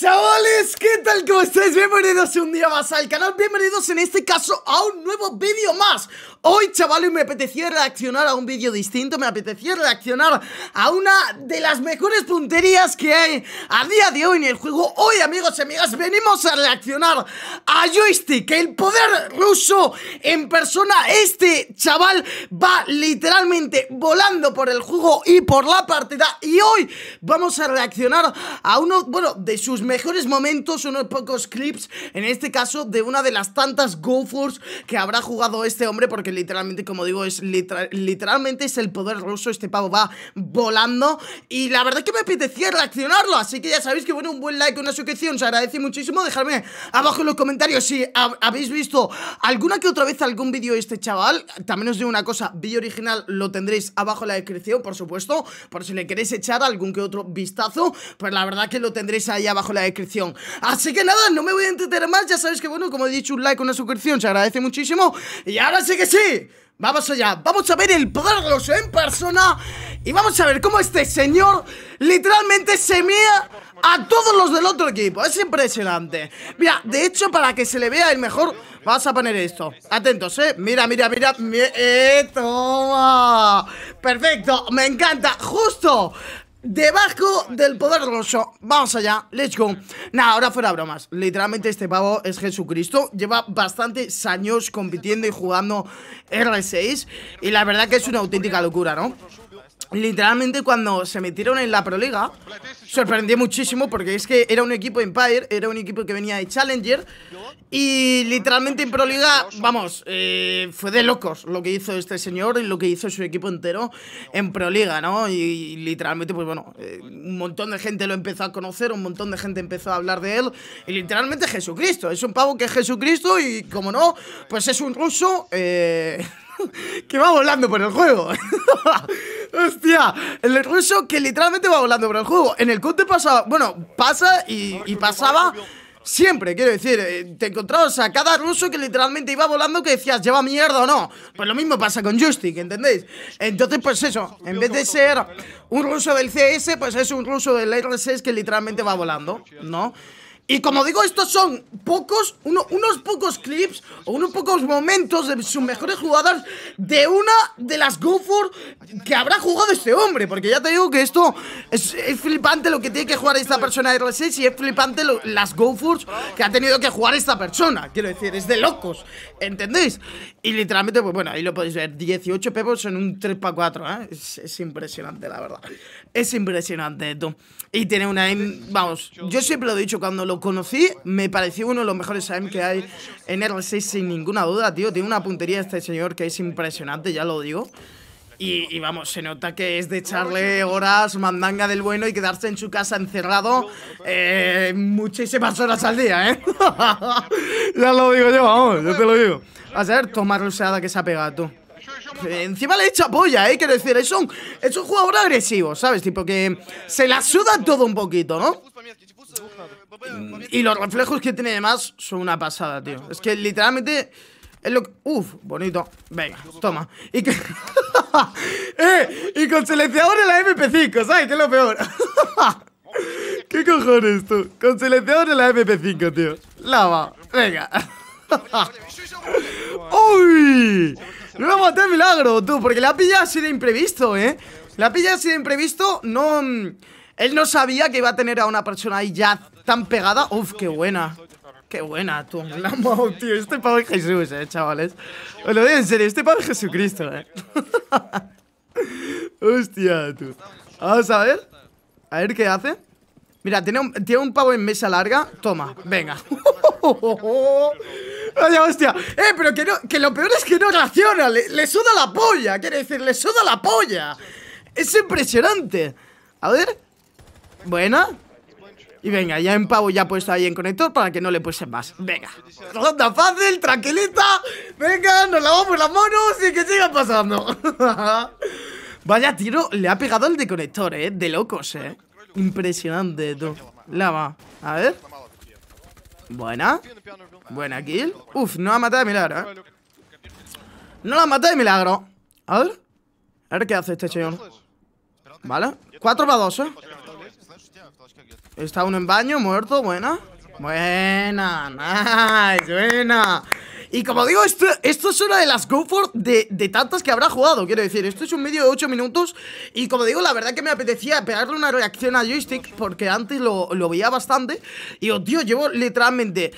Chavales, ¿qué tal? ¿Cómo estáis? Bienvenidos un día más al canal, bienvenidos en este caso a un nuevo vídeo más Hoy, chavales, me apetecía reaccionar a un vídeo distinto, me apetecía reaccionar a una de las mejores punterías que hay a día de hoy en el juego Hoy, amigos y amigas, venimos a reaccionar a Joystick, el poder ruso en persona Este chaval va literalmente volando por el juego y por la partida Y hoy vamos a reaccionar a uno, bueno, de sus mejores momentos, unos pocos clips, en este caso de una de las tantas GoForce que habrá jugado este hombre, porque literalmente, como digo, es literalmente es el poder ruso, este pavo va volando y la verdad que me apetecía reaccionarlo, así que ya sabéis que bueno, un buen like, una suscripción, os agradece muchísimo, dejadme abajo en los comentarios si habéis visto alguna que otra vez algún vídeo de este chaval, también os digo una cosa, vídeo original lo tendréis abajo en la descripción, por supuesto, por si le queréis echar algún que otro vistazo, pues la verdad que lo tendréis ahí abajo en la descripción. Así que nada, no me voy a entretener más. Ya sabes que, bueno, como he dicho, un like, una suscripción se agradece muchísimo. Y ahora sí que sí. Vamos allá, vamos a ver el los en persona y vamos a ver cómo este señor literalmente se mía a todos los del otro equipo. Es impresionante. Mira, de hecho, para que se le vea el mejor, vamos a poner esto. Atentos, ¿eh? Mira, mira, mira. mira. Eh, toma! Perfecto, me encanta. Justo debajo del poder roso. Vamos allá, let's go. Nah, ahora fuera bromas. Literalmente este pavo es Jesucristo. Lleva bastantes años compitiendo y jugando R6. Y la verdad que es una auténtica locura, ¿no? Pues, literalmente cuando se metieron en la Proliga Sorprendí muchísimo porque es que era un equipo Empire Era un equipo que venía de Challenger Y literalmente en Proliga, vamos, eh, fue de locos lo que hizo este señor Y lo que hizo su equipo entero en Proliga, ¿no? Y, literalmente, pues bueno, eh, un montón de gente lo empezó a conocer Un montón de gente empezó a hablar de él Y literalmente Jesucristo, es un pavo que es Jesucristo Y como no, pues es un ruso eh, que va volando por el juego Hostia, el ruso que literalmente va volando por el juego. En el Conte pasaba, bueno, pasa y, pasaba siempre, quiero decir. Eh, te encontrabas a cada ruso que literalmente iba volando que decías, lleva mierda o no. Pues lo mismo pasa con Justic, ¿entendéis? Entonces, pues eso, en vez de ser un ruso del CS, pues es un ruso del R6 que literalmente va volando, ¿no? Y como digo, estos son pocos, unos pocos clips o unos pocos momentos de sus mejores jugadas de una de las Go que habrá jugado este hombre. Porque ya te digo que esto es, flipante lo que tiene que jugar esta persona de R6 y es flipante las Go que ha tenido que jugar esta persona. Quiero decir, es de locos, ¿entendéis? Y literalmente, pues bueno, ahí lo podéis ver: 18 pepos en un 3x4. ¿eh? Es, es, impresionante, la verdad. Es impresionante esto. Y tiene una. Em, vamos, yo siempre lo he dicho cuando lo conocí, me pareció uno de los mejores que hay en R6 sin ninguna duda, tío. Tiene una puntería este señor que es impresionante, ya lo digo. Y, vamos, se nota que es de echarle horas, mandanga del bueno y quedarse en su casa encerrado eh, muchísimas horas al día, ¿eh? ya lo digo yo, vamos, yo te lo digo. A ver, toma ruseada que se ha pegado Encima le hecho polla, ¿eh? Quiero decir, es un, es un jugador agresivo, ¿sabes? Tipo que se la suda todo un poquito, ¿no? Mm, y los reflejos que tiene además son una pasada, tío. Es que literalmente es lo que... Uf, bonito. Venga, toma. Y que... Eh, y con silenciador en la MP5, ¿sabes? Que es lo peor. ¿Qué cojones tú? Con silenciador en la MP5, tío. Lava. Venga. ¡Uy! No lo maté milagro, tú, porque la pilla ha sido imprevisto, ¿eh? La pilla ha sido imprevisto, no... Mm, él no sabía que iba a tener a una persona ahí ya tan pegada. Uf, qué buena. Qué buena, tú. La tío. Este pavo es Jesús, eh, chavales. Os lo digo en serio, este pavo es Jesucristo, eh. Hostia, tú. Vamos a ver. A ver qué hace. Mira, tiene un, pavo en mesa larga. Toma, venga. Vaya hostia. Eh, pero que, no, que lo peor es que no reacciona. le suda la polla. Quiere decir, le suda la polla. Es impresionante. A ver. Buena. Y venga, ya en pavo ya puesto ahí en conector para que no le puesen más. Venga. Ronda fácil, tranquilita. Venga, nos lavamos las manos y que siga pasando. Vaya tiro, le ha pegado el de conector, eh. De locos, eh. Impresionante, tú. Lava. A ver. Buena. Buena kill. Uf, no la matado de milagro, eh. No la ha matado de milagro. A ver. A ver qué hace este señor. Vale. 4 para 2, eh. Está uno en baño, muerto, buena. Buena, nice, buena. Y como digo, esto, esto es una de las go de, tantas que habrá jugado Quiero decir, esto es un medio de 8 minutos Y como digo, la verdad que me apetecía pegarle una reacción a joystick Porque antes lo, veía bastante Y oh tío, llevo literalmente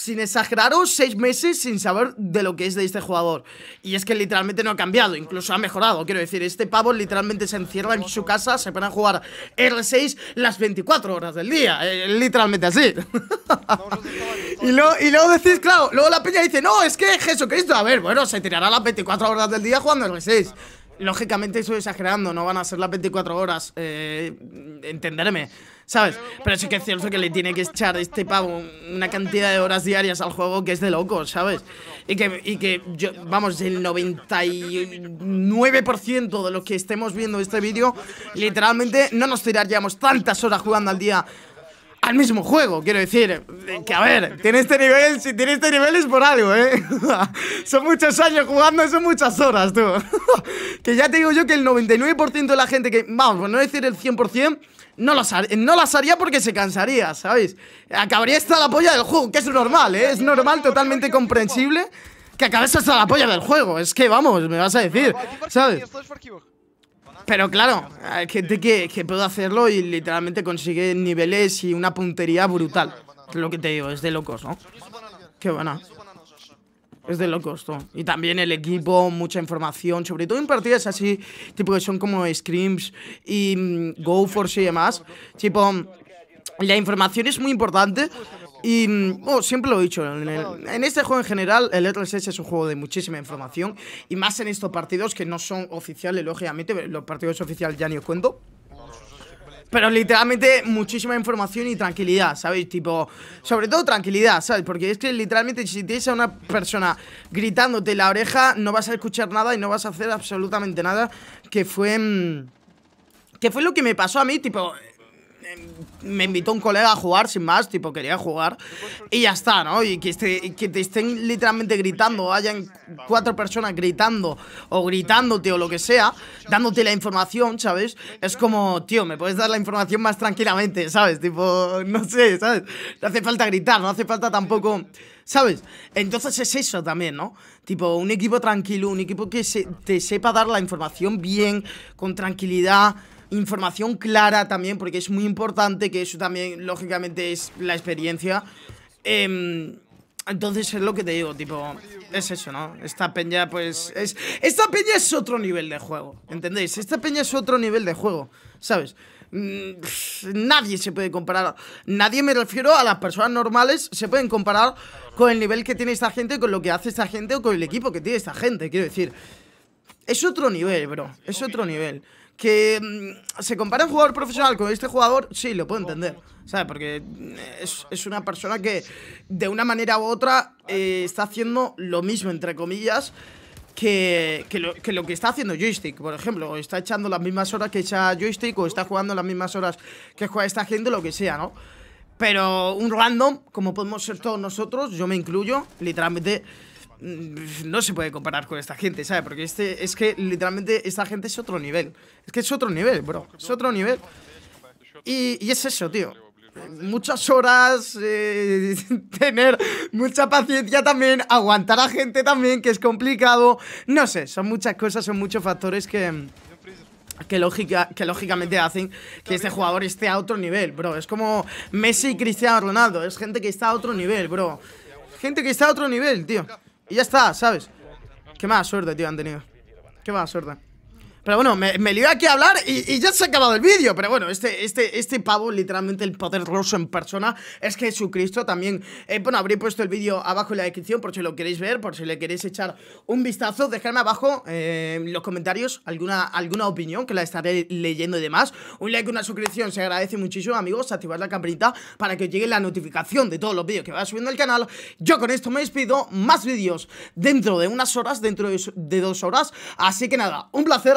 sin exageraros, seis meses sin saber de lo que es de este jugador. Y es que literalmente no ha cambiado, incluso ha mejorado. Quiero decir, este pavo literalmente se encierra en su casa, se pone a jugar R6 las 24 horas del día. Eh, literalmente así. y, luego, y luego decís, claro, luego la peña dice, no, es que Jesucristo, a ver, bueno, se tirará las 24 horas del día jugando R6 lógicamente estoy exagerando, no van a ser las 24 horas, eh, entenderme. ¿sabes? Pero sí que es cierto que le tiene que echar este pavo una cantidad de horas diarias al juego que es de loco, ¿sabes? Y que, y que yo, vamos, el 99% de los que estemos viendo este vídeo, literalmente no nos tiraríamos tantas horas jugando al día el mismo juego, quiero decir. Eh, que a ver, tiene este nivel, si tiene este nivel es por algo, ¿eh? son muchos años jugando, son muchas horas, tú. que ya te digo yo que el 99% de la gente que, vamos, por no decir el 100%, no las, haría, no las haría porque se cansaría, ¿sabéis? Acabaría hasta la polla del juego, que es normal, ¿eh? Es normal, totalmente comprensible que acabes hasta la polla del juego. Es que, vamos, me vas a decir, ¿sabes? Pero claro, hay gente que, que puede hacerlo y literalmente consigue niveles y una puntería brutal. Es lo que te digo, es de locos, ¿no? Qué buena. Es de locos, todo. Y también el equipo, mucha información, sobre todo en partidas así, tipo que son como scrims y mm, go for y demás. Tipo, la información es muy importante y mm, oh, siempre lo he dicho, en, este juego en general, el e es un juego de muchísima información. Y más en estos partidos que no son oficiales, lógicamente. Los partidos oficiales ya ni os cuento. Pero literalmente muchísima información y tranquilidad, ¿sabéis? Tipo, sobre todo tranquilidad, ¿sabes? Porque es que literalmente si tienes a una persona gritándote la oreja, no vas a escuchar nada y no vas a hacer absolutamente nada. Que fue... Mm, que fue lo que me pasó a mí, tipo, Em, me invitó un colega a jugar sin más, tipo quería jugar y ya está, ¿no? Y que, este, que te estén literalmente gritando, hayan cuatro personas gritando o gritándote o lo que sea, dándote la información, ¿sabes? Es como, tío, me puedes dar la información más tranquilamente, ¿sabes? Tipo, no sé, ¿sabes? No hace falta gritar, no hace falta tampoco... ¿Sabes? Entonces es eso también, ¿no? Tipo, un equipo tranquilo, un equipo que se, te sepa dar la información bien, con tranquilidad, información clara también, porque es muy importante que eso también, lógicamente, es la experiencia. Em, entonces es lo que te digo, tipo, es eso, ¿no? Esta peña, pues, es... Esta peña es otro nivel de juego, ¿entendéis? Esta peña es otro nivel de juego, ¿sabes? Mm, nadie se puede comparar. Nadie me refiero a las personas normales, se pueden comparar con el nivel que tiene esta gente, con lo que hace esta gente o con el equipo que tiene esta gente, quiero decir. Es otro nivel, bro. Es otro nivel que mm, se compara un jugador profesional con este jugador, sí, lo puedo entender. ¿Sabes? Porque mm, es, una persona que de una manera u otra eh, está haciendo lo mismo, entre comillas, que, lo, que, está haciendo Joystick, por ejemplo. está echando las mismas horas que echa Joystick o está jugando las mismas horas que juega esta gente, lo que sea, ¿no? Pero un random, como podemos ser todos nosotros, yo me incluyo, literalmente Mm, no se puede comparar con esta gente, ¿sabes? Porque este, es que literalmente esta gente es otro nivel. Es que es otro nivel, bro. Es otro nivel. Y, es eso, tío. Muchas horas, eh, tener mucha paciencia también, aguantar a gente también, que es complicado. No sé, son muchas cosas, son muchos factores que... Que, lógica, que lógicamente hacen que este jugador esté a otro nivel, bro. Es como Messi y Cristiano Ronaldo. Es gente que está a otro nivel, bro. Gente que está a otro nivel, tío. Y ya está, ¿sabes? Qué mala suerte, tío, han tenido. Qué mala suerte. Pero bueno, me, me aquí a hablar y, ya se ha acabado el vídeo. Pero bueno, este, este, este pavo, literalmente el poder ruso en persona, es Jesucristo también. Eh, bueno, habré puesto el vídeo abajo en la descripción por si lo queréis ver, por si le queréis echar un vistazo. Dejadme abajo eh, en los comentarios alguna, alguna opinión que la estaré leyendo y demás. Un like, una suscripción, se agradece muchísimo, amigos. activar la campanita para que os llegue la notificación de todos los vídeos que vaya subiendo el canal. Yo con esto me despido. Más vídeos dentro de unas horas, dentro de dos horas. Así que nada, un placer